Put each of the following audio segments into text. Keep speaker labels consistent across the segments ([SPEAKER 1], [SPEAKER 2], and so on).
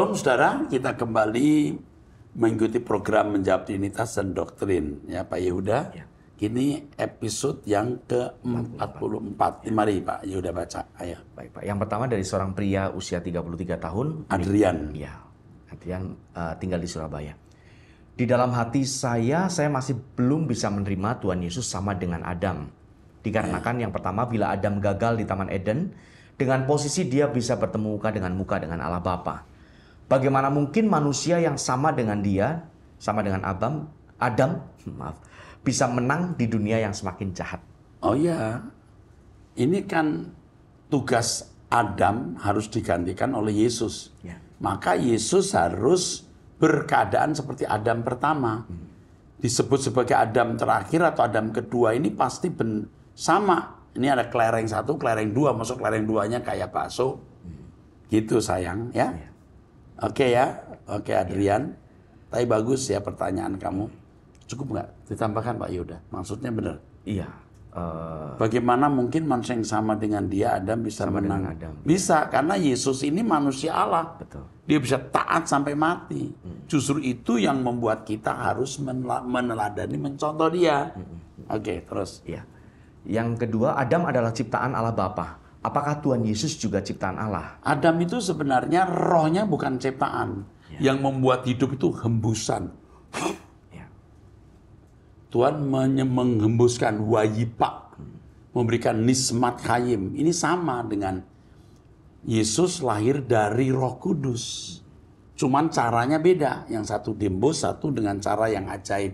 [SPEAKER 1] Shalom saudara, kita kembali mengikuti program menjawab trinitas dan doktrin, ya Pak Yehuda. Ya. Ini episode yang
[SPEAKER 2] ke-44.
[SPEAKER 1] Ya. Mari Pak Yehuda baca. Ayo.
[SPEAKER 2] Baik Pak. Yang pertama dari seorang pria usia 33 tahun. Adrian. Iya. Adrian uh, tinggal di Surabaya. Di dalam hati saya, saya masih belum bisa menerima Tuhan Yesus sama dengan Adam. Dikarenakan ya. yang pertama bila Adam gagal di Taman Eden, dengan posisi dia bisa bertemu muka dengan muka dengan Allah Bapa. Bagaimana mungkin manusia yang sama dengan dia, sama dengan Adam, Adam, maaf, bisa menang di dunia yang semakin jahat? Oh ya, ini kan tugas
[SPEAKER 1] Adam harus digantikan oleh Yesus. Ya. Maka Yesus harus berkeadaan seperti Adam pertama. Hmm. Disebut sebagai Adam terakhir atau Adam kedua ini pasti ben sama. Ini ada kelereng satu, kelereng dua, masuk kelereng duanya kayak bakso. Hmm. Gitu sayang ya. ya Oke okay ya, oke okay, Adrian. Tapi bagus ya pertanyaan kamu. Cukup nggak ditambahkan Pak Yuda? Maksudnya benar? Iya. Uh, Bagaimana mungkin manusia yang sama dengan dia Adam bisa sama menang? Adam, iya. bisa karena Yesus ini manusia Allah. Betul. Dia bisa taat sampai mati. Hmm. Justru itu yang membuat kita harus meneladani, mencontoh dia. Hmm. hmm, hmm. Oke, okay,
[SPEAKER 2] terus. Iya. Yang kedua, Adam adalah ciptaan Allah Bapa. Apakah Tuhan Yesus juga ciptaan Allah? Adam itu sebenarnya rohnya bukan ciptaan. Ya. Yang membuat hidup itu
[SPEAKER 1] hembusan. Ya. Tuhan menghembuskan wajibak, Memberikan nismat kayim. Ini sama dengan Yesus lahir dari roh kudus. Cuman caranya beda. Yang satu dimbus, satu dengan cara yang ajaib.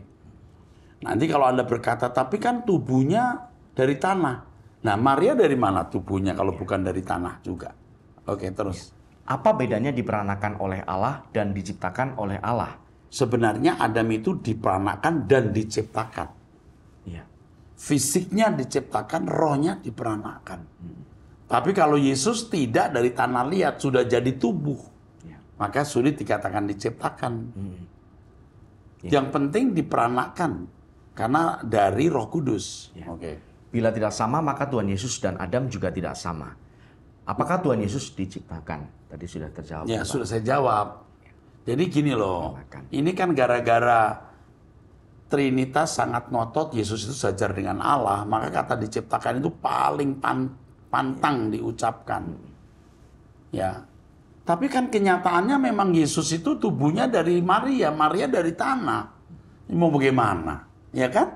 [SPEAKER 1] Nanti kalau Anda berkata, tapi kan tubuhnya dari tanah. Nah, Maria dari mana tubuhnya kalau iya. bukan dari tanah juga?
[SPEAKER 2] Oke, terus. Iya. Apa bedanya diperanakan oleh Allah dan diciptakan oleh Allah? Sebenarnya Adam itu diperanakan dan diciptakan. Ya.
[SPEAKER 1] Fisiknya diciptakan, rohnya diperanakan. Hmm. Tapi kalau Yesus tidak dari tanah liat, sudah jadi tubuh. Ya. Maka sulit dikatakan diciptakan. Hmm.
[SPEAKER 2] Ya. Yang penting diperanakan karena dari Roh Kudus. Ya. Oke. Okay. Bila tidak sama, maka Tuhan Yesus dan Adam juga tidak sama. Apakah Tuhan Yesus diciptakan? Tadi sudah terjawab. Ya, sudah saya jawab. Jadi gini loh,
[SPEAKER 1] ini kan gara-gara Trinitas sangat ngotot Yesus itu sejajar dengan Allah, maka kata diciptakan itu paling pan, pantang iya. diucapkan. Ya. Tapi kan kenyataannya memang Yesus itu tubuhnya dari Maria, Maria dari tanah. Ini Mau bagaimana? Ya kan?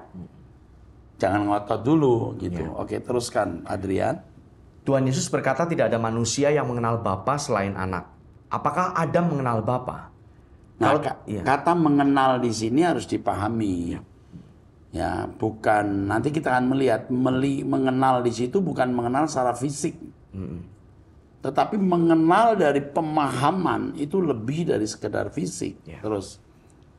[SPEAKER 1] jangan
[SPEAKER 2] ngotot dulu gitu. Ya. Oke, teruskan Adrian. Tuhan Yesus berkata tidak ada manusia yang mengenal Bapa selain anak. Apakah Adam mengenal Bapa? Nah, Kalau, ka ya. kata mengenal di sini harus dipahami. Ya. ya, bukan nanti
[SPEAKER 1] kita akan melihat meli, mengenal di situ bukan mengenal secara fisik.
[SPEAKER 2] Mm Tetapi mengenal dari pemahaman itu lebih dari sekedar fisik. Ya. Terus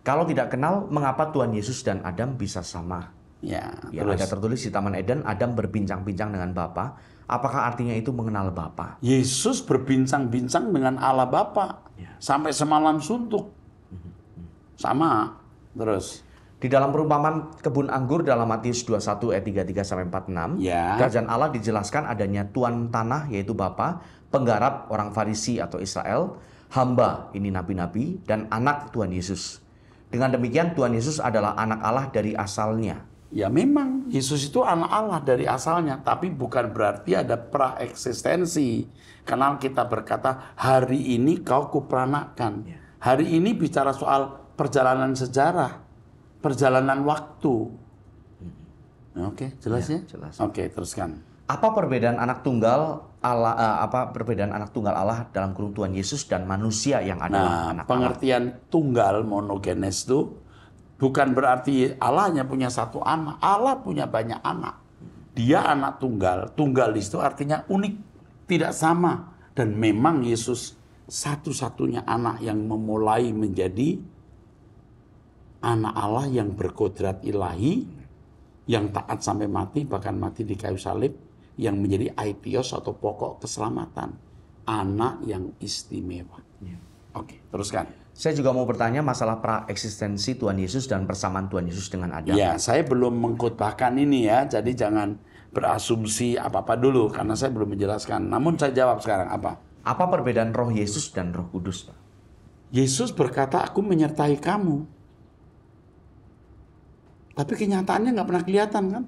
[SPEAKER 2] kalau tidak kenal, mengapa Tuhan Yesus dan Adam bisa sama?
[SPEAKER 1] Ya, ya ada
[SPEAKER 2] tertulis di Taman Eden, Adam berbincang-bincang dengan Bapa. Apakah artinya itu mengenal Bapa? Yesus berbincang-bincang dengan Allah Bapa ya. sampai semalam suntuk. Sama. Terus di dalam perumpamaan kebun anggur dalam Matius 21 ayat 33 sampai 46, ya. kerajaan Allah dijelaskan adanya tuan tanah yaitu Bapa, penggarap orang Farisi atau Israel, hamba ini nabi-nabi dan anak Tuhan Yesus. Dengan demikian Tuhan Yesus adalah anak Allah dari asalnya. Ya memang Yesus
[SPEAKER 1] itu anak Allah dari asalnya, tapi bukan berarti ada pra eksistensi. Karena kita berkata hari ini kau kuperanakan. Ya. Hari ini bicara soal
[SPEAKER 2] perjalanan sejarah, perjalanan waktu. Mm-hmm. Oke, okay, jelas ya? ya? Jelas. Oke, teruskan. Apa perbedaan anak tunggal Allah uh, apa perbedaan anak tunggal Allah dalam kerutuan Yesus dan manusia yang adalah nah, anak pengertian tunggal
[SPEAKER 1] monogenes itu Bukan berarti Allahnya punya satu anak. Allah punya banyak anak. Dia anak tunggal. Tunggal itu artinya unik, tidak sama. Dan memang Yesus satu-satunya anak yang memulai menjadi anak Allah yang berkodrat ilahi, yang taat sampai mati, bahkan mati di kayu salib, yang menjadi aipios atau pokok keselamatan.
[SPEAKER 2] Anak yang istimewa. Ya. Oke, teruskan. Saya juga mau bertanya masalah pra eksistensi Tuhan Yesus dan persamaan Tuhan Yesus dengan Adam. Ya, saya belum mengkutbahkan ini
[SPEAKER 1] ya, jadi jangan berasumsi apa-apa dulu karena saya belum menjelaskan. Namun saya jawab sekarang apa? Apa perbedaan roh Yesus dan roh kudus, Yesus berkata, aku menyertai kamu. Tapi kenyataannya nggak pernah kelihatan kan?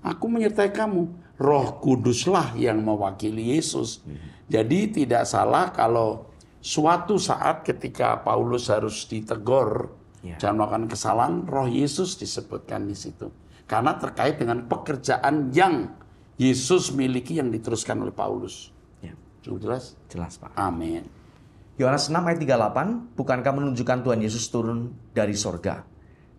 [SPEAKER 1] Aku menyertai kamu. Roh kuduslah yang mewakili Yesus. Hmm. Jadi tidak salah kalau suatu saat ketika Paulus harus ditegur yeah. jangan melakukan kesalahan, roh Yesus disebutkan di situ. Karena terkait
[SPEAKER 2] dengan pekerjaan yang Yesus miliki yang diteruskan oleh Paulus. Ya. Cukup jelas? Jelas, Pak. Amin. Yohanes 6 ayat 38, bukankah menunjukkan Tuhan Yesus turun dari sorga?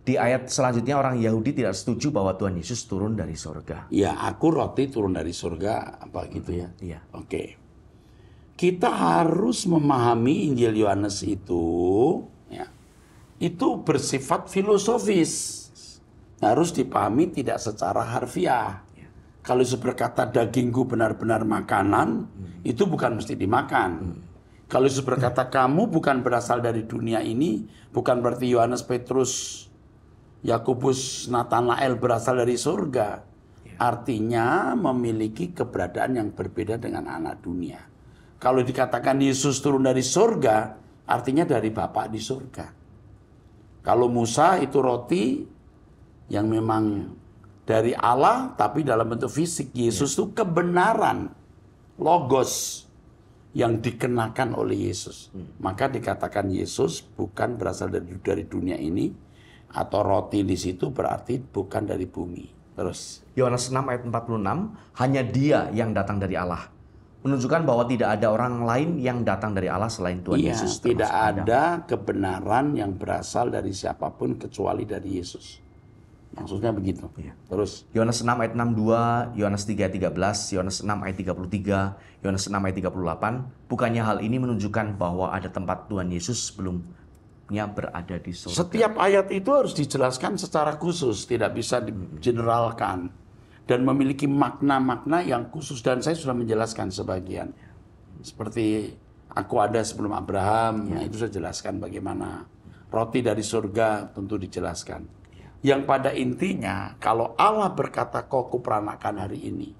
[SPEAKER 2] Di ayat selanjutnya orang Yahudi tidak setuju bahwa Tuhan Yesus turun dari sorga. Ya, aku
[SPEAKER 1] roti turun dari sorga, apa gitu ya? Iya. Oke. Okay kita harus memahami Injil Yohanes itu ya, itu bersifat filosofis harus dipahami tidak secara harfiah kalau kalau berkata dagingku benar-benar makanan hmm. itu bukan mesti dimakan hmm. kalau Yesus berkata kamu bukan berasal dari dunia ini bukan berarti Yohanes Petrus Yakobus Nathanael berasal dari surga ya. artinya memiliki keberadaan yang berbeda dengan anak dunia kalau dikatakan Yesus turun dari surga, artinya dari Bapa di surga. Kalau Musa itu roti yang memang dari Allah tapi dalam bentuk fisik. Yesus ya. itu kebenaran, logos yang dikenakan oleh Yesus. Hmm. Maka dikatakan Yesus bukan berasal dari,
[SPEAKER 2] dari dunia ini atau roti di situ berarti bukan dari bumi. Terus Yohanes 6 ayat 46, hanya dia yang datang dari Allah menunjukkan bahwa tidak ada orang lain yang datang dari Allah selain Tuhan ya, Yesus. Tidak ada
[SPEAKER 1] kebenaran yang
[SPEAKER 2] berasal dari siapapun
[SPEAKER 1] kecuali dari Yesus.
[SPEAKER 2] Maksudnya begitu. Iya. Terus Yohanes 6 ayat 62, Yohanes 3 ayat 13, Yohanes 6 ayat 33, Yohanes 6 ayat 38. Bukannya hal ini menunjukkan bahwa ada tempat Tuhan Yesus sebelumnya berada di surga. Setiap
[SPEAKER 1] ayat itu harus dijelaskan secara khusus, tidak bisa digeneralkan dan memiliki makna-makna yang khusus dan saya sudah menjelaskan sebagian. Seperti aku ada sebelum Abraham, ya. itu saya jelaskan bagaimana roti dari surga tentu dijelaskan. Yang pada intinya kalau Allah berkata kau kuperanakan hari ini,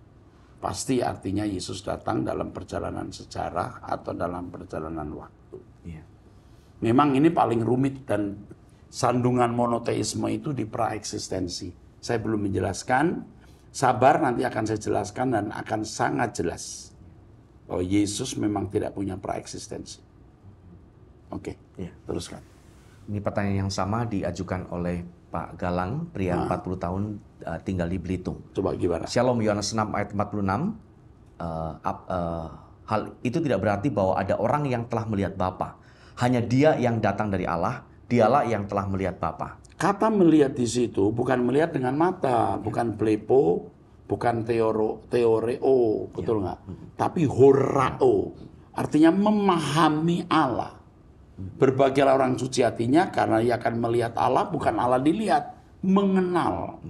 [SPEAKER 1] pasti artinya Yesus datang dalam perjalanan sejarah atau dalam perjalanan waktu. Ya. Memang ini paling rumit dan sandungan monoteisme itu di praeksistensi. Saya belum menjelaskan Sabar nanti akan saya jelaskan dan akan sangat jelas bahwa Yesus memang tidak punya praeksistensi. Oke, okay, ya. teruskan.
[SPEAKER 2] Ini pertanyaan yang sama diajukan oleh Pak Galang, pria nah. 40 tahun eh, tinggal di Belitung. Coba gimana? Shalom Yohanes 6 ayat 46. Uh, enam. uh, hal itu tidak berarti bahwa ada orang yang telah melihat Bapa. Hanya dia yang datang dari Allah, dialah yang telah melihat Bapa. Kata melihat di situ bukan melihat dengan mata, bukan
[SPEAKER 1] plepo, bukan teoro, teoreo, betul ya. nggak? Ya. Tapi horao, artinya memahami Allah. Berbagai orang suci hatinya karena ia akan melihat Allah, bukan Allah dilihat, mengenal.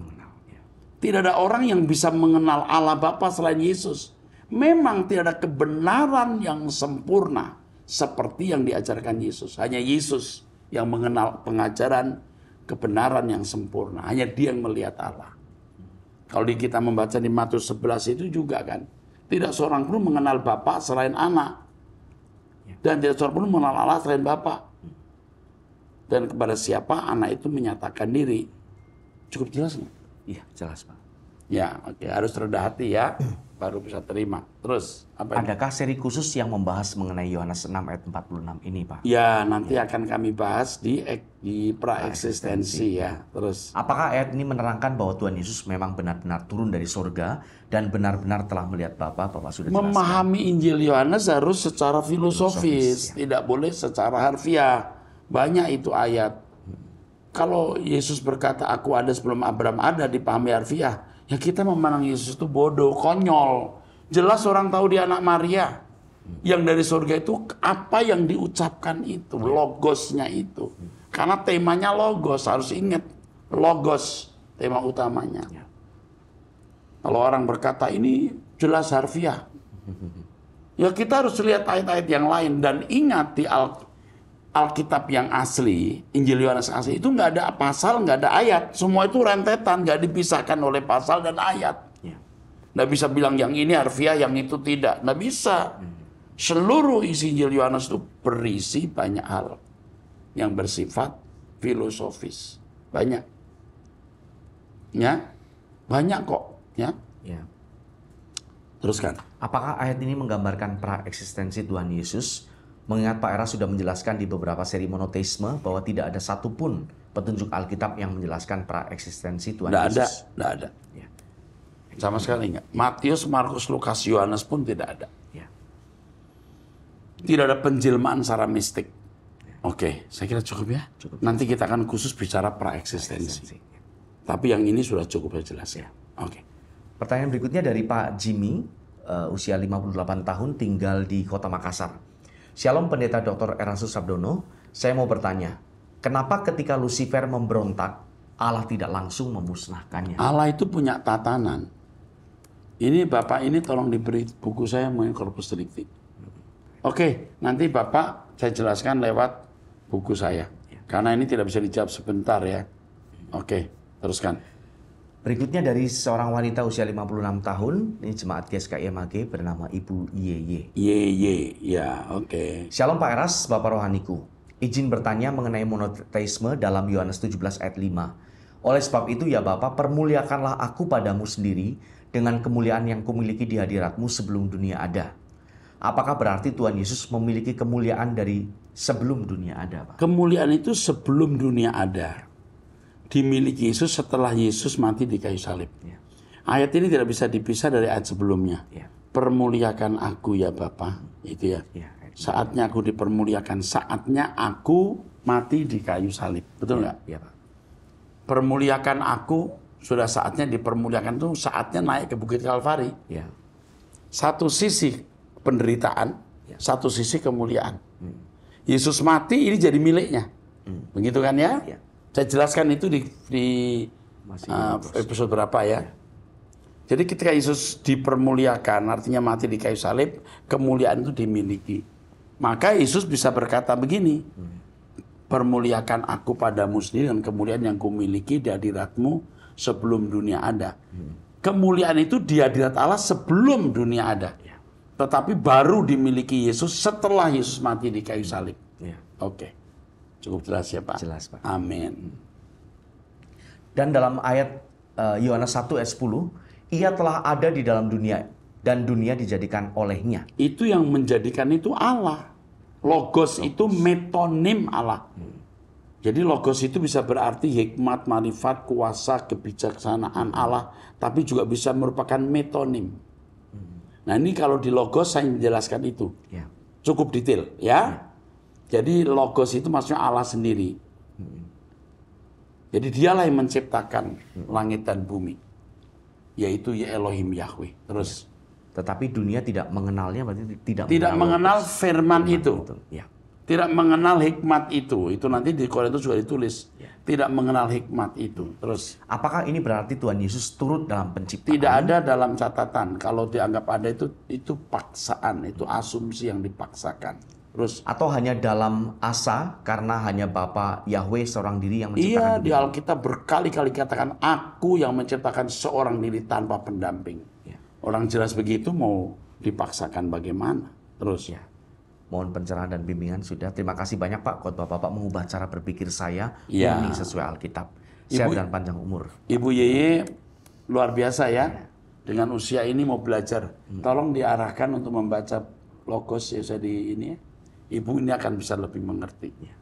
[SPEAKER 1] Ya. Tidak ada orang yang bisa mengenal Allah Bapa selain Yesus. Memang tidak ada kebenaran yang sempurna seperti yang diajarkan Yesus. Hanya Yesus yang mengenal pengajaran kebenaran yang sempurna. Hanya dia yang melihat Allah. Kalau kita membaca di Matius 11 itu juga kan. Tidak seorang pun mengenal Bapak selain anak. Ya. Dan tidak seorang pun mengenal Allah selain Bapak. Dan kepada siapa anak itu menyatakan diri. Cukup jelas nggak? Iya, jelas Pak. Ya, oke, okay. harus rendah hati ya, baru bisa terima. Terus, apa
[SPEAKER 2] ini? Adakah seri khusus yang membahas mengenai Yohanes 6 ayat 46 ini, Pak? Ya, nanti ya. akan kami bahas di di eksistensi ya. Terus, apakah ayat ini menerangkan bahwa Tuhan Yesus memang benar-benar turun dari surga dan benar-benar telah melihat Bapa, Bapak sudah jelaskan. Memahami Injil Yohanes
[SPEAKER 1] harus secara filosofis, filosofis ya. tidak boleh secara harfiah. Banyak itu ayat. Hmm. Kalau Yesus berkata, "Aku ada sebelum Abraham ada," dipahami harfiah Ya kita memandang Yesus itu bodoh, konyol. Jelas orang tahu dia anak Maria. Yang dari surga itu apa yang diucapkan itu, iya. logosnya itu. Karena temanya logos, harus ingat. Logos, tema utamanya. Iya. Kalau orang berkata ini jelas harfiah. Ya kita harus lihat ayat-ayat yang lain dan ingat di Alkitab yang asli, Injil Yohanes asli itu nggak ada pasal, nggak ada ayat. Semua itu rentetan, nggak dipisahkan oleh pasal dan ayat. Ya. Nggak bisa bilang yang ini harfiah, yang itu tidak. Nggak bisa. Hmm. Seluruh isi Injil Yohanes itu berisi banyak hal yang bersifat filosofis. Banyak. Ya, banyak
[SPEAKER 2] kok. Ya. ya. Teruskan. Apakah ayat ini menggambarkan pra-eksistensi Tuhan Yesus Mengingat Pak Era sudah menjelaskan di beberapa seri monoteisme bahwa tidak ada satupun petunjuk Alkitab yang menjelaskan praeksistensi Tuhan nggak Yesus. Ada, tidak ada. Ya. Sama sekali nggak.
[SPEAKER 1] Matius, Markus, Lukas, Yohanes pun tidak ada. Ya. Tidak ada penjelmaan secara mistik. Ya. Oke, saya kira cukup ya. Cukup.
[SPEAKER 2] Nanti kita akan khusus bicara praeksistensi. Pra ya. Tapi yang ini sudah cukup jelas ya. Oke. Pertanyaan berikutnya dari Pak Jimmy, uh, usia 58 tahun, tinggal di Kota Makassar. Shalom Pendeta Dr. Erasus Sabdono, saya mau bertanya, kenapa ketika Lucifer memberontak, Allah tidak langsung memusnahkannya? Allah itu punya
[SPEAKER 1] tatanan. Ini Bapak ini tolong diberi buku saya mengenai korpus delikti. Oke, nanti Bapak saya jelaskan lewat buku saya. Ya. Karena ini tidak bisa dijawab sebentar ya. Oke, teruskan.
[SPEAKER 2] Berikutnya dari seorang wanita usia 56 tahun, ini jemaat MAG bernama Ibu Yeye. Yeye, ya oke. Okay. Shalom Pak Eras, Bapak Rohaniku. Izin bertanya mengenai monoteisme dalam Yohanes 17 ayat 5. Oleh sebab itu ya Bapak, permuliakanlah aku padamu sendiri dengan kemuliaan yang kumiliki di hadiratmu sebelum dunia ada. Apakah berarti Tuhan Yesus memiliki kemuliaan dari sebelum dunia ada? Pak? Kemuliaan itu sebelum
[SPEAKER 1] dunia ada dimiliki Yesus setelah Yesus mati di kayu salib. Ya. Ayat ini tidak bisa dipisah dari ayat sebelumnya. Ya. Permuliakan aku ya Bapa, itu ya. ya saatnya aku dipermuliakan, saatnya aku mati di kayu salib. Betul ya, nggak? Ya, ya, Permuliakan aku sudah saatnya dipermuliakan tuh saatnya naik ke Bukit Kalvari. Ya. Satu sisi penderitaan, ya. satu sisi kemuliaan. Hmm. Yesus mati ini jadi miliknya. Hmm. Begitu kan ya? ya. Saya jelaskan itu di, di Masih uh, episode berapa ya. Jadi ketika Yesus dipermuliakan, artinya mati di kayu salib, kemuliaan itu dimiliki. Maka Yesus bisa berkata begini, permuliakan aku padamu sendiri dan kemuliaan yang kumiliki di hadiratmu sebelum dunia ada. Hmm. Kemuliaan itu di hadirat Allah sebelum dunia ada. Ya. Tetapi baru dimiliki
[SPEAKER 2] Yesus setelah Yesus mati di kayu salib. Ya. Oke. Okay. Cukup jelas ya Pak. Jelas Pak. Amin. Dan dalam ayat eh, Yohanes uh, 1 ayat 10, ia telah ada di dalam dunia dan dunia dijadikan olehnya. Itu yang menjadikan itu Allah. Logos, logos. itu metonim Allah. Hmm. Jadi
[SPEAKER 1] logos itu bisa berarti hikmat, marifat, kuasa, kebijaksanaan hmm. Allah, tapi juga bisa merupakan metonim. Hmm. Nah ini kalau di logos saya menjelaskan itu. Ya. Cukup detail ya. ya. Jadi logos itu maksudnya Allah sendiri. Hmm. Jadi dialah yang menciptakan langit dan bumi.
[SPEAKER 2] Yaitu ya Elohim Yahweh. Terus. Tetapi dunia tidak mengenalnya berarti tidak Tidak mengenal,
[SPEAKER 1] mengenal firman,
[SPEAKER 2] itu. itu. Ya.
[SPEAKER 1] Tidak mengenal hikmat itu. Itu nanti di Korintus juga ditulis. Ya. Tidak mengenal hikmat itu. Terus. Apakah ini berarti Tuhan Yesus turut dalam penciptaan? Tidak ada dalam catatan. Kalau dianggap ada itu, itu paksaan. Itu asumsi
[SPEAKER 2] yang dipaksakan. Terus atau hanya dalam asa karena hanya Bapa Yahweh seorang diri yang menciptakan. Iya, dunia. di Alkitab berkali-kali katakan aku yang menciptakan seorang diri tanpa pendamping. Ya. Orang jelas begitu mau dipaksakan bagaimana? Terus ya. Mohon pencerahan dan bimbingan sudah. Terima kasih banyak Pak Kau Bapak mengubah cara berpikir saya ya. ini sesuai Alkitab. Sehat dan panjang umur.
[SPEAKER 1] Ibu Yeye luar biasa ya. ya. Dengan usia ini mau belajar. Hmm. Tolong diarahkan untuk membaca logos ya saya di ini ya ibu ini akan bisa lebih mengertinya.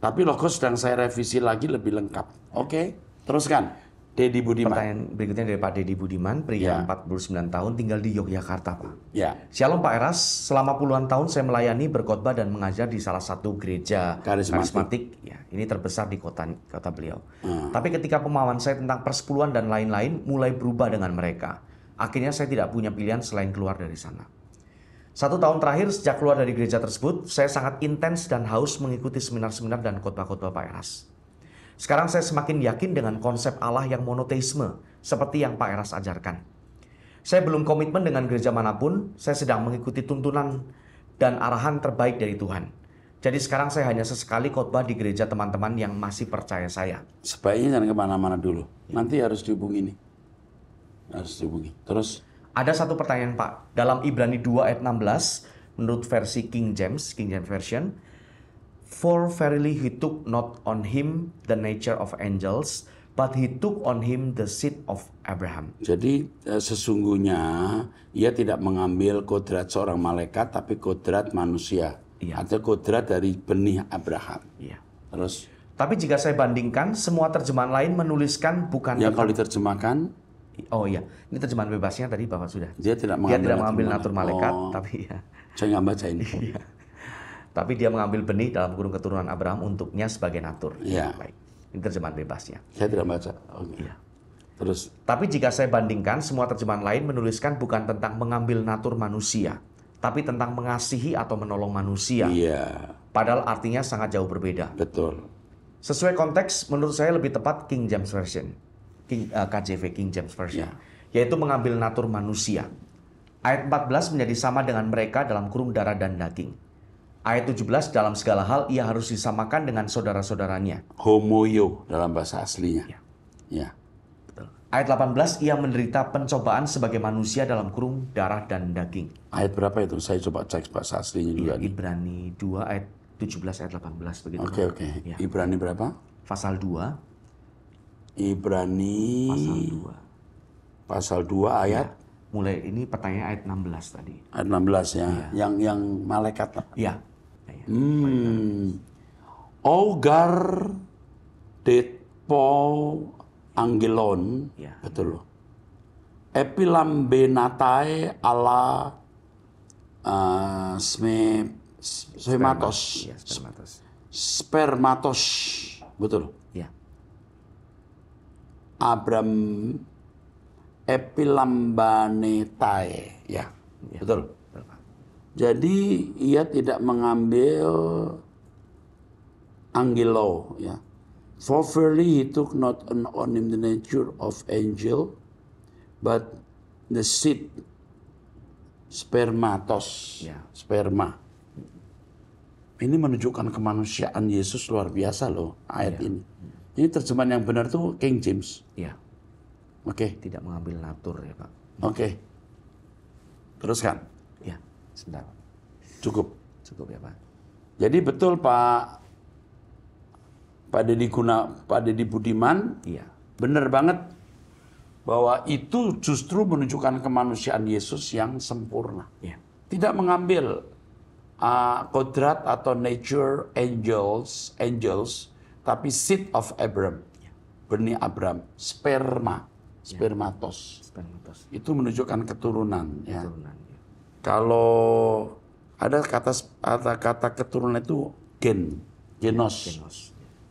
[SPEAKER 1] Tapi logo sedang saya
[SPEAKER 2] revisi lagi lebih lengkap. Oke, okay? teruskan. Dedi Budiman. Pertanyaan berikutnya dari Pak Dedi Budiman, pria ya. 49 tahun tinggal di Yogyakarta, Pak. Ya. Shalom Pak Eras, selama puluhan tahun saya melayani, berkhotbah dan mengajar di salah satu gereja karismatik. karismatik. Ya, ini terbesar di kota kota beliau. Hmm. Tapi ketika pemahaman saya tentang persepuluhan dan lain-lain mulai berubah dengan mereka. Akhirnya saya tidak punya pilihan selain keluar dari sana. Satu tahun terakhir sejak keluar dari gereja tersebut, saya sangat intens dan haus mengikuti seminar-seminar dan khotbah-khotbah Pak Eras. Sekarang saya semakin yakin dengan konsep Allah yang monoteisme, seperti yang Pak Eras ajarkan. Saya belum komitmen dengan gereja manapun, saya sedang mengikuti tuntunan dan arahan terbaik dari Tuhan. Jadi sekarang saya hanya sesekali khotbah di gereja teman-teman yang masih percaya saya. Sebaiknya jangan kemana-mana dulu. Nanti harus dihubungi nih. Harus dihubungi. Terus? Ada satu pertanyaan Pak, dalam Ibrani 2 ayat 16, menurut versi King James, King James Version, For verily he took not on him the nature of angels, but he took on him the seed of Abraham.
[SPEAKER 1] Jadi eh, sesungguhnya ia tidak mengambil kodrat seorang malaikat, tapi kodrat manusia. Iya. Atau kodrat dari benih Abraham. Iya. Terus. Tapi
[SPEAKER 2] jika saya bandingkan, semua terjemahan lain menuliskan bukan. Ya kalau diterjemahkan Oh iya, ini terjemahan bebasnya tadi Bapak sudah. Dia tidak mengambil, dia tidak mengambil natur malaikat, oh, tapi ya. Saya nggak baca ini. Iya. tapi dia mengambil benih dalam kurung keturunan Abraham untuknya sebagai natur. Iya. Baik. Ini terjemahan bebasnya. Saya tidak baca. Oh, Iya. Terus. Tapi jika saya bandingkan, semua terjemahan lain menuliskan bukan tentang mengambil natur manusia, tapi tentang mengasihi atau menolong manusia. Iya. Padahal artinya sangat jauh berbeda. Betul. Sesuai konteks, menurut saya lebih tepat King James Version. King, uh, eh, KJV King James Version, yeah. yaitu mengambil natur manusia. Ayat 14 menjadi sama dengan mereka dalam kurung darah dan daging. Ayat 17 dalam segala hal ia harus disamakan dengan saudara-saudaranya.
[SPEAKER 1] Homoyo dalam bahasa aslinya. Ya. ya.
[SPEAKER 2] Betul. Ayat 18 ia menderita pencobaan sebagai manusia dalam kurung darah dan daging.
[SPEAKER 1] Ayat berapa itu? Saya coba cek bahasa
[SPEAKER 2] aslinya juga. Ya, Ibrani 2 ayat 17 ayat 18 begitu. Oke okay, oke. Okay. Ya. Ibrani berapa? Pasal 2 Ibrani pasal 2. Pasal ayat ya. Mulai ini pertanyaan ayat 16 tadi. Ayat 16 ya. ya. Yang yang malaikat.
[SPEAKER 1] Iya. Ya. Hmm. Ogar Detpo Angelon. Ya. Betul loh. Epilam benatai ala uh, sme, spermatos. Ya, spermatos. Spermatos. Betul. Abram Tae ya, ya. betul jadi ia tidak mengambil angelo ya for verily he took not an on him the nature of angel but the seed spermatos ya. sperma ini menunjukkan kemanusiaan Yesus luar biasa loh ayat ya. ini jadi terjemahan yang benar tuh King James. Iya. Oke. Okay. Tidak mengambil natur ya Pak. Oke. Okay. Teruskan. Iya. sebentar. Cukup. Cukup ya Pak. Jadi betul Pak Pak Deddy Guna Pak Deddy Budiman. Iya. Benar banget bahwa itu justru menunjukkan kemanusiaan Yesus yang sempurna. Iya. Tidak mengambil uh, kodrat atau nature angels angels tapi seed of Abraham, ya. benih Abraham, sperma, ya. spermatos. spermatos. Itu menunjukkan keturunan. Ya. ya. Kalau ada kata ada kata keturunan itu gen, genos. Ya, genos.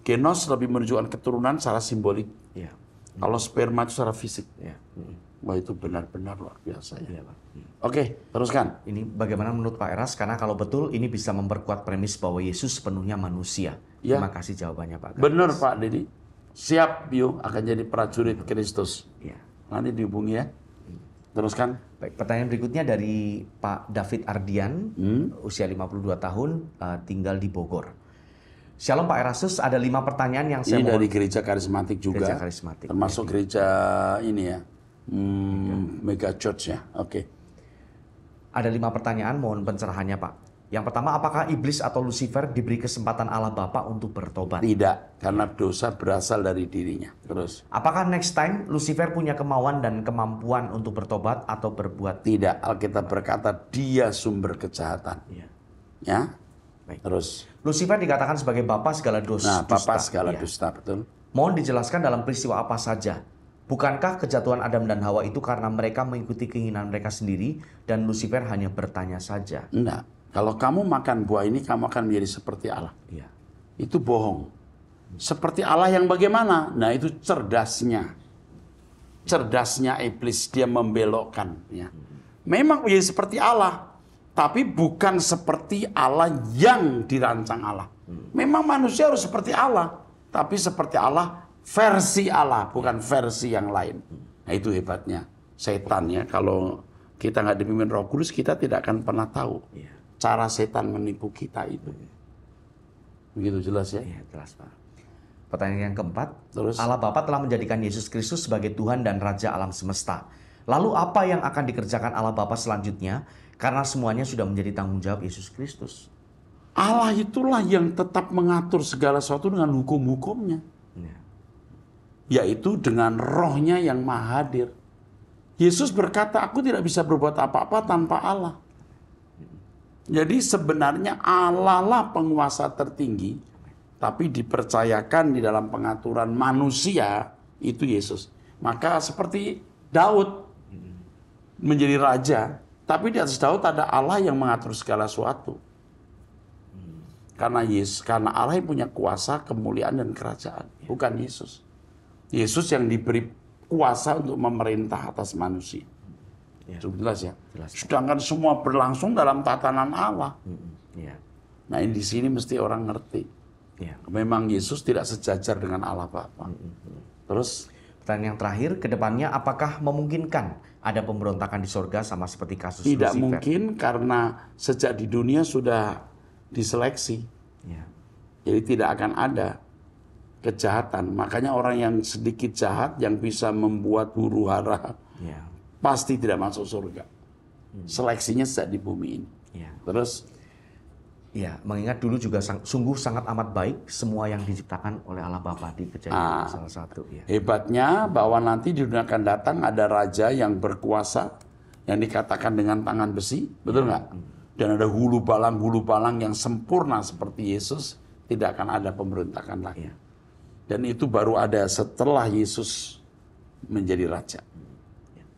[SPEAKER 1] genos lebih menunjukkan keturunan secara simbolik. Ya. Kalau sperma itu secara fisik. Ya. Hmm. Wah
[SPEAKER 2] itu benar-benar luar biasa ya. ya Pak. Hmm. Oke, teruskan. Ini bagaimana menurut Pak Eras? Karena kalau betul ini bisa memperkuat premis bahwa Yesus sepenuhnya manusia Ya. Terima kasih jawabannya Pak. Benar Pak Dedi. Siap Bio akan jadi prajurit Kristus. Ya. Nanti dihubungi ya. Hmm. Teruskan. Baik, pertanyaan berikutnya dari Pak David Ardian, hmm? usia 52 tahun, eh, tinggal di Bogor. Shalom Pak Erasus, ada lima pertanyaan yang saya ini mau... dari
[SPEAKER 1] gereja karismatik juga. Gereja karismatik. Termasuk
[SPEAKER 2] ya. gereja ini ya,
[SPEAKER 1] hmm, ya. mega church ya. Oke.
[SPEAKER 2] Okay. Ada lima pertanyaan, mohon pencerahannya Pak. Yang pertama, apakah iblis atau Lucifer diberi kesempatan Allah Bapa untuk bertobat? Tidak, karena dosa berasal dari dirinya. Terus. Apakah next time Lucifer punya kemauan dan kemampuan untuk bertobat atau berbuat? Tidak, Alkitab berkata dia sumber kejahatan. Ya. ya? Baik. Terus. Lucifer dikatakan sebagai bapa segala dosa. Nah, bapa segala ya. dusta, betul. Mohon dijelaskan dalam peristiwa apa saja Bukankah kejatuhan Adam dan Hawa itu karena mereka mengikuti keinginan mereka sendiri dan Lucifer hanya bertanya saja? Enggak. Kalau
[SPEAKER 1] kamu makan buah ini, kamu akan menjadi seperti Allah. Ya. Itu bohong. Seperti Allah yang bagaimana? Nah itu cerdasnya. Cerdasnya iblis, dia membelokkan. Ya. Memang menjadi seperti Allah, tapi bukan seperti Allah yang dirancang Allah. Memang manusia harus seperti Allah, tapi seperti Allah versi Allah, bukan versi yang lain. Nah itu hebatnya setan ya. Kalau kita nggak dipimpin Roh Kudus, kita tidak akan pernah tahu. Iya cara
[SPEAKER 2] setan menipu kita itu. Begitu jelas ya? Iya, jelas Pak. Pertanyaan yang keempat, Terus? Allah Bapa telah menjadikan Yesus Kristus sebagai Tuhan dan Raja alam semesta. Lalu apa yang akan dikerjakan Allah Bapa selanjutnya? Karena semuanya sudah menjadi tanggung jawab Yesus Kristus. Allah itulah yang tetap mengatur segala sesuatu dengan hukum-hukumnya. Ya.
[SPEAKER 1] Yaitu dengan rohnya yang mahadir. Yesus berkata, aku tidak bisa berbuat apa-apa tanpa Allah. Jadi sebenarnya Allah lah penguasa tertinggi, tapi dipercayakan di dalam pengaturan manusia itu Yesus. Maka seperti Daud menjadi raja, tapi di atas Daud ada Allah yang mengatur segala sesuatu. Karena Yesus, karena Allah yang punya kuasa, kemuliaan dan kerajaan, bukan Yesus. Yesus yang diberi kuasa untuk memerintah atas manusia. Ya. Jelas ya. Jelas. Sedangkan semua berlangsung dalam tatanan Allah.
[SPEAKER 2] Ya. Nah ini di sini mesti orang ngerti. Ya. Memang Yesus tidak sejajar dengan Allah Bapa. Terus pertanyaan yang terakhir, kedepannya apakah memungkinkan ada pemberontakan di sorga sama seperti kasus tidak Lucifer? mungkin karena sejak di dunia
[SPEAKER 1] sudah diseleksi. Ya. Jadi tidak akan ada kejahatan. Makanya orang yang sedikit jahat yang bisa membuat huru hara ya pasti tidak masuk surga. Seleksinya sejak di bumi ini. Ya. Terus
[SPEAKER 2] Ya, mengingat dulu juga sang, sungguh sangat amat baik semua yang diciptakan oleh Allah Bapa di ah, salah satu. Ya.
[SPEAKER 1] Hebatnya bahwa nanti di dunia akan datang ada raja yang berkuasa yang dikatakan dengan tangan besi, betul iya, nggak? Ya. Dan ada hulu balang hulu balang yang sempurna seperti Yesus tidak akan ada pemberontakan lagi. Ya. Dan itu baru ada setelah Yesus menjadi raja.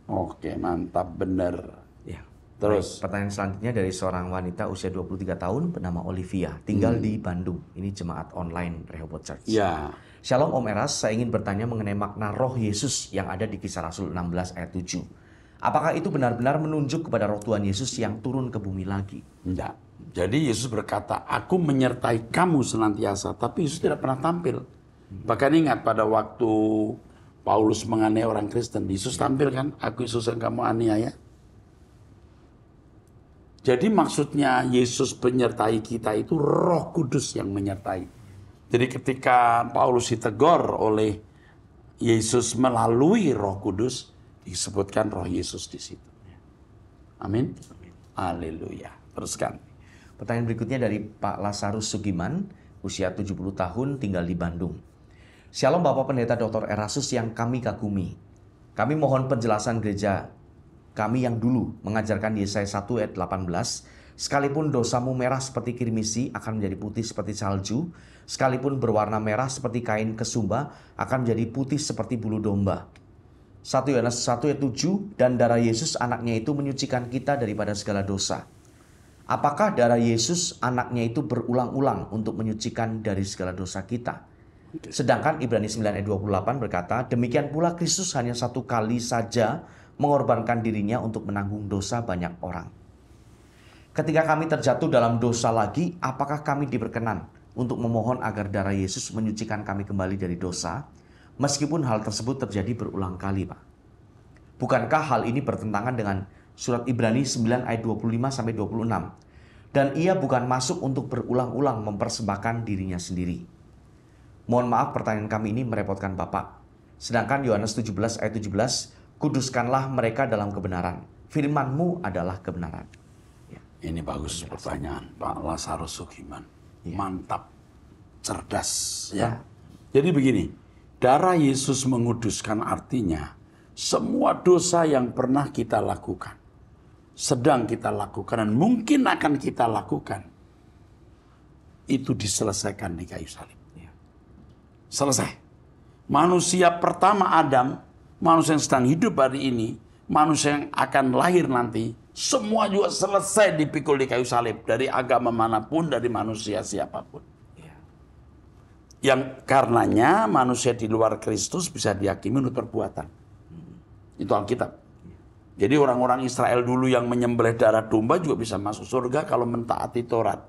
[SPEAKER 2] Oke, mantap bener. Ya. Terus Baik, pertanyaan selanjutnya dari seorang wanita usia 23 tahun bernama Olivia, tinggal hmm. di Bandung. Ini jemaat online Rehoboth Church. Ya. Shalom Om Eras, saya ingin bertanya mengenai makna roh Yesus yang ada di kisah Rasul 16 ayat 7. Apakah itu benar-benar menunjuk kepada roh Tuhan Yesus yang turun ke bumi lagi? tidak
[SPEAKER 1] Jadi Yesus berkata, aku menyertai kamu senantiasa. Tapi Yesus tidak pernah tampil. Bahkan ingat pada waktu Paulus menganiaya orang Kristen. Yesus iya. tampil kan, aku Yesus yang kamu aniaya. Jadi maksudnya Yesus menyertai kita itu roh kudus yang menyertai. Jadi ketika Paulus ditegor oleh Yesus melalui roh kudus, disebutkan
[SPEAKER 2] roh Yesus di situ. Amin. Haleluya. Teruskan. Pertanyaan berikutnya dari Pak Lasarus Sugiman, usia 70 tahun, tinggal di Bandung. Shalom Bapak Pendeta Dr. Erasus yang kami kagumi. Kami mohon penjelasan gereja kami yang dulu mengajarkan Yesaya 1 ayat 18, sekalipun dosamu merah seperti kirmisi akan menjadi putih seperti salju, sekalipun berwarna merah seperti kain kesumba akan menjadi putih seperti bulu domba. 1 Yohanes 1 ayat 7 dan darah Yesus anaknya itu menyucikan kita daripada segala dosa. Apakah darah Yesus anaknya itu berulang-ulang untuk menyucikan dari segala dosa kita? Sedangkan Ibrani 9 ayat 28 berkata, demikian pula Kristus hanya satu kali saja mengorbankan dirinya untuk menanggung dosa banyak orang. Ketika kami terjatuh dalam dosa lagi, apakah kami diperkenan untuk memohon agar darah Yesus menyucikan kami kembali dari dosa, meskipun hal tersebut terjadi berulang kali, Pak? Bukankah hal ini bertentangan dengan surat Ibrani 9 ayat 25 sampai 26? Dan ia bukan masuk untuk berulang-ulang mempersembahkan dirinya sendiri. Mohon maaf pertanyaan kami ini merepotkan Bapak. Sedangkan Yohanes 17 ayat 17, kuduskanlah mereka dalam kebenaran. Firmanmu adalah kebenaran. Ya. Ini bagus Penjelasan. pertanyaan Pak Lazarus Sukiman. Ya. Mantap, cerdas ya. ya. Jadi
[SPEAKER 1] begini, darah Yesus menguduskan artinya semua dosa yang pernah kita lakukan, sedang kita lakukan dan mungkin akan kita lakukan itu diselesaikan di kayu salib. Selesai. Manusia pertama Adam, manusia yang sedang hidup hari ini, manusia yang akan lahir nanti, semua juga selesai dipikul di kayu salib dari agama manapun, dari manusia siapapun. Iya. Yang karenanya manusia di luar Kristus bisa dihakimi menurut perbuatan. Hmm. Itu Alkitab. Jadi orang-orang Israel dulu yang menyembelih darah domba juga bisa masuk surga kalau mentaati Taurat.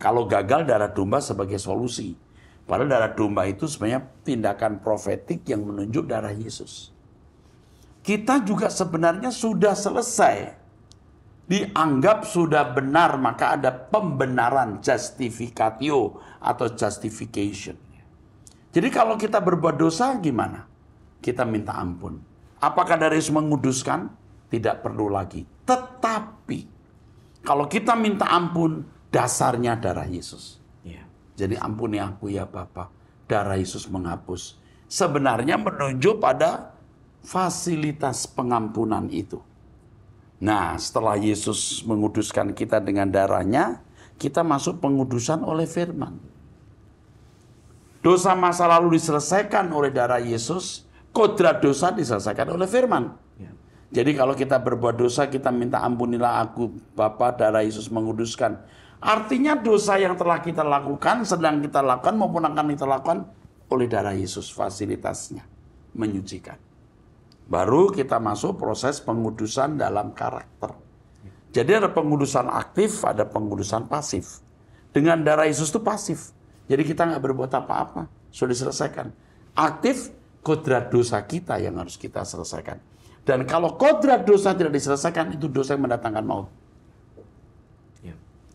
[SPEAKER 1] Kalau gagal darah domba sebagai solusi. Padahal darah domba itu sebenarnya tindakan profetik yang menunjuk darah Yesus. Kita juga sebenarnya sudah selesai. Dianggap sudah benar, maka ada pembenaran, justificatio atau justification. Jadi kalau kita berbuat dosa gimana? Kita minta ampun. Apakah dari menguduskan? Tidak perlu lagi. Tetapi kalau kita minta ampun, dasarnya darah Yesus. Jadi ampuni aku ya Bapa. Darah Yesus menghapus. Sebenarnya menuju pada fasilitas pengampunan itu. Nah, setelah Yesus menguduskan kita dengan darahnya, kita masuk pengudusan oleh firman. Dosa masa lalu diselesaikan oleh darah Yesus, kodrat dosa diselesaikan oleh firman. Ya. Jadi kalau kita berbuat dosa, kita minta ampunilah aku, Bapa darah Yesus menguduskan. Artinya dosa yang telah kita lakukan, sedang kita lakukan maupun akan kita lakukan oleh darah Yesus fasilitasnya menyucikan. Baru kita masuk proses pengudusan dalam karakter. Jadi ada pengudusan aktif, ada pengudusan pasif. Dengan darah Yesus itu pasif. Jadi kita nggak berbuat apa-apa. Sudah diselesaikan. Aktif, kodrat dosa kita yang harus kita selesaikan. Dan kalau kodrat dosa tidak diselesaikan, itu dosa yang mendatangkan maut.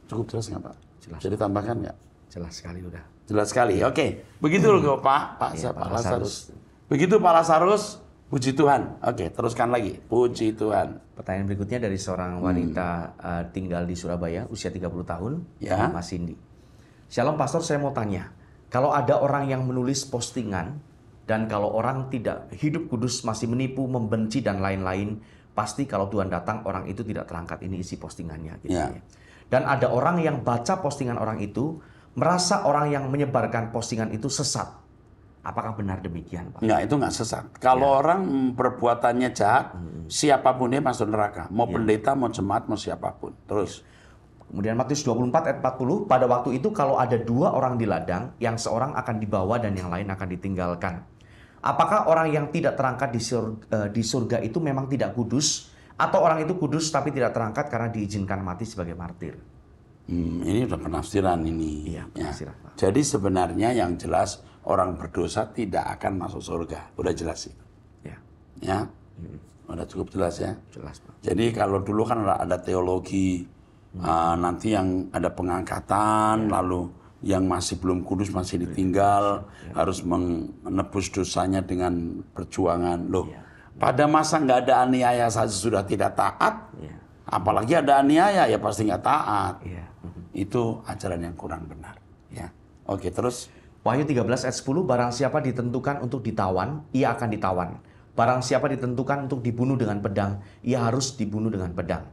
[SPEAKER 1] Cukup jelas nggak Pak? Jelas. Jadi tambahkan nggak?
[SPEAKER 2] Jelas sekali udah.
[SPEAKER 1] Jelas sekali. Oke, begitu hmm. loh Pak Pak, ya, Pak Lazarus.
[SPEAKER 2] Begitu Pak Lazarus, puji Tuhan. Oke, teruskan lagi. Puji Tuhan. Pertanyaan berikutnya dari seorang wanita hmm. uh, tinggal di Surabaya, usia 30 tahun, ya. Mas Indi. Shalom Pastor, saya mau tanya. Kalau ada orang yang menulis postingan dan kalau orang tidak hidup kudus masih menipu, membenci dan lain-lain, pasti kalau Tuhan datang orang itu tidak terangkat ini isi postingannya gitu ya. ya. Dan ada orang yang baca postingan orang itu merasa orang yang menyebarkan postingan itu sesat. Apakah benar demikian, Pak? Enggak, itu nggak sesat.
[SPEAKER 1] Kalau ya. orang perbuatannya jahat, hmm, hmm. siapapun
[SPEAKER 2] dia masuk neraka. Mau ya. pendeta, mau jemaat, mau siapapun. Terus. Ya. Kemudian Matius 24 ayat 40, pada waktu itu kalau ada dua orang di ladang, yang seorang akan dibawa dan yang lain akan ditinggalkan. Apakah orang yang tidak terangkat di surga, eh, di surga itu memang tidak kudus atau orang itu kudus tapi tidak terangkat karena diizinkan mati sebagai martir.
[SPEAKER 1] Hmm, ini udah penafsiran ini. Iya, ya. penafsiran. Ya. Jadi sebenarnya yang jelas orang berdosa tidak akan masuk surga. Udah jelas itu. Ya. Ya. Hmm. Udah cukup jelas ya. Jelas, Pak. Jadi kalau dulu kan ada teologi hmm. uh, nanti yang ada pengangkatan ya. lalu yang masih belum kudus masih ditinggal ya. harus menebus dosanya dengan perjuangan. Loh. Ya pada masa nggak ada aniaya saja sudah tidak taat, yeah. apalagi ada aniaya ya pasti nggak taat. Mm-hmm.
[SPEAKER 2] Itu ajaran yang kurang benar. Ya. Oke terus. Wahyu 13 ayat 10, barang siapa ditentukan untuk ditawan, ia akan ditawan. Barang siapa ditentukan untuk dibunuh dengan pedang, ia harus dibunuh dengan pedang.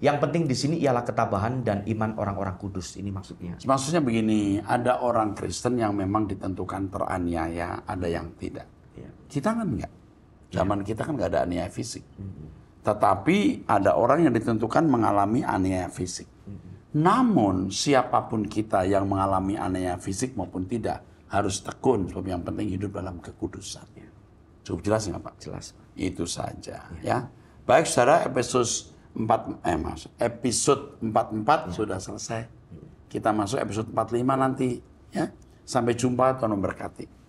[SPEAKER 2] Yang penting di sini ialah ketabahan dan iman orang-orang kudus. Ini maksudnya. Maksudnya begini, ada
[SPEAKER 1] orang Kristen yang memang ditentukan teraniaya, ada yang tidak. Yeah. Kita kan enggak. Zaman iya. kita kan nggak ada aniaya fisik. Tetapi ada orang yang ditentukan mengalami aniaya fisik. Namun siapapun kita yang mengalami aniaya fisik maupun tidak harus tekun sebab yang penting hidup dalam kekudusan. Iya. Cukup jelas nggak Pak? Jelas. Itu saja ya. ya. Baik saudara episode 4 eh mas. episode 44 ya. sudah selesai. Iya.
[SPEAKER 2] Kita masuk episode 45 nanti ya. Sampai jumpa Tuhan memberkati.